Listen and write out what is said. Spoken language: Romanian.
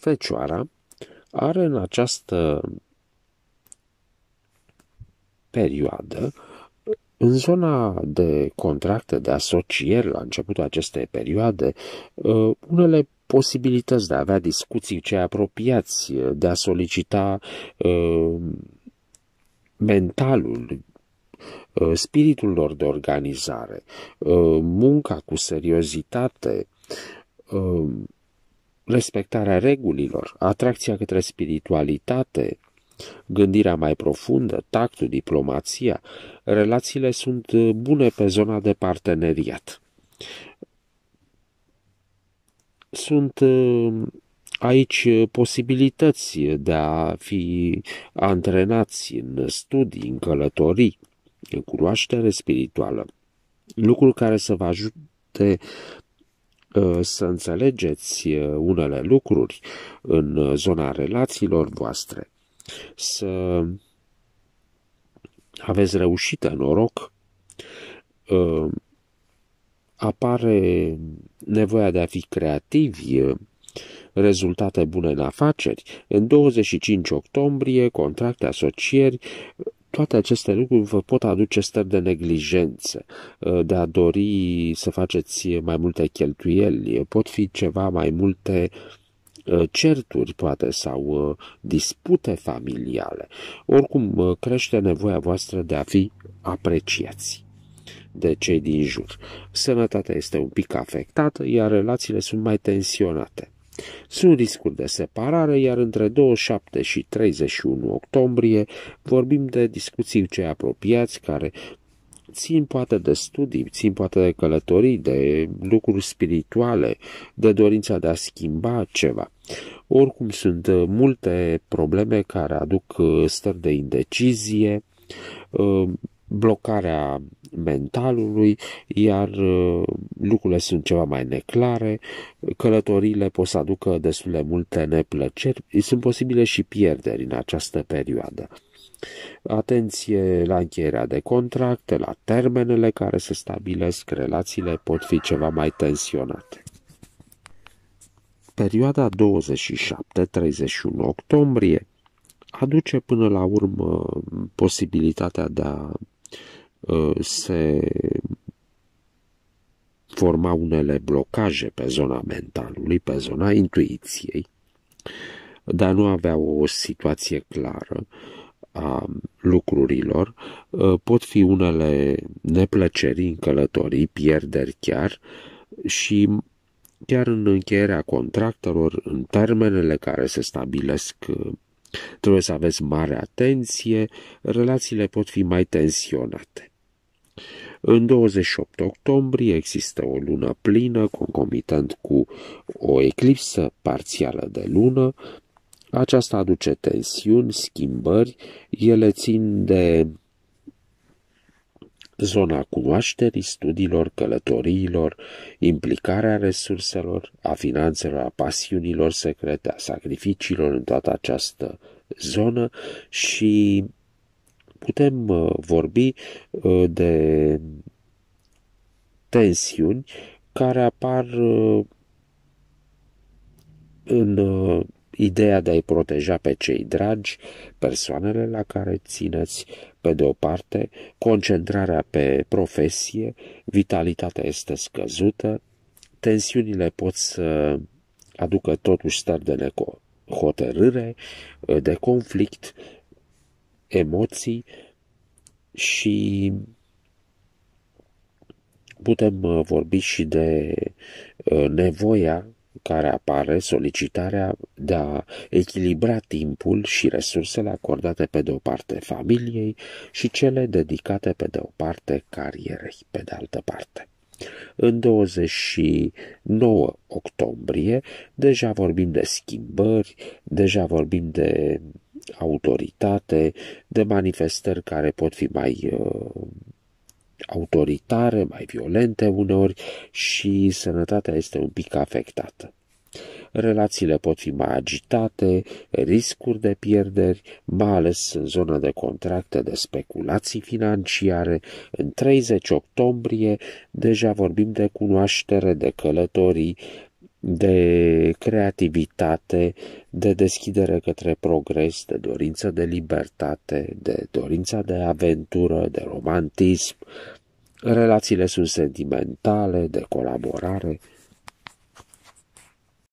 Fecioara are în această perioadă în zona de contracte de asocieri la începutul acestei perioade, uh, unele posibilități de a avea discuții cei apropiați, uh, de a solicita uh, mentalul, spiritul lor de organizare, munca cu seriozitate, respectarea regulilor, atracția către spiritualitate, gândirea mai profundă, tactul, diplomația, relațiile sunt uh, bune pe zona de parteneriat. Sunt uh, aici uh, posibilități de a fi antrenați în studii, în călătorii, în cunoaștere spirituală, lucruri care să vă ajute Ă, să înțelegeți unele lucruri în zona relațiilor voastre, să aveți reușită, noroc, ă, apare nevoia de a fi creativi, rezultate bune în afaceri. În 25 octombrie, contracte asocieri toate aceste lucruri vă pot aduce stări de neglijență, uh, de a dori să faceți mai multe cheltuieli, pot fi ceva mai multe uh, certuri, poate, sau uh, dispute familiale. Oricum, crește nevoia voastră de a fi apreciați de cei din jur. Sănătatea este un pic afectată, iar relațiile sunt mai tensionate. Sunt riscuri de separare, iar între 27 și 31 octombrie vorbim de discuții cei apropiați care țin poate de studii, țin poate de călătorii, de lucruri spirituale, de dorința de a schimba ceva. Oricum sunt uh, multe probleme care aduc uh, stări de indecizie, uh, blocarea mentalului, iar uh, lucrurile sunt ceva mai neclare, călătorile pot să aducă destul de multe neplăceri, sunt posibile și pierderi în această perioadă. Atenție la încheierea de contracte, la termenele care se stabilesc, relațiile pot fi ceva mai tensionate perioada 27-31 octombrie aduce până la urmă posibilitatea de a Uh, se forma unele blocaje pe zona mentalului, pe zona intuiției, dar nu avea o situație clară a lucrurilor, uh, pot fi unele neplăceri în călătorii, pierderi chiar și chiar în încheierea contractelor, în termenele care se stabilesc, uh, trebuie să aveți mare atenție, relațiile pot fi mai tensionate. În 28 octombrie există o lună plină, concomitent cu o eclipsă parțială de lună. Aceasta aduce tensiuni, schimbări, ele țin de zona cunoașterii, studiilor, călătoriilor, implicarea resurselor, a finanțelor, a pasiunilor secrete, a sacrificiilor în toată această zonă și Putem uh, vorbi uh, de tensiuni care apar uh, în ideea de a-i proteja pe cei dragi, persoanele la care țineți, pe de o parte, concentrarea pe profesie, vitalitatea este scăzută, tensiunile pot să aducă totuși stări de neco hotărâre, de conflict, emoții și putem uh, vorbi și de uh, nevoia care apare solicitarea de a echilibra timpul și resursele acordate pe de o parte familiei și cele dedicate pe de o parte carierei pe de altă parte. În 29 octombrie deja vorbim de schimbări, deja vorbim de autoritate, de manifestări care pot fi mai uh, autoritare, mai violente uneori și sănătatea este un pic afectată. Relațiile pot fi mai agitate, riscuri de pierderi, mai ales în zona de contracte de speculații financiare. În 30 octombrie deja vorbim de cunoaștere, de călătorii, de creativitate, de deschidere către progres, de dorință de libertate, de dorința de aventură, de romantism. Relațiile sunt sentimentale, de colaborare,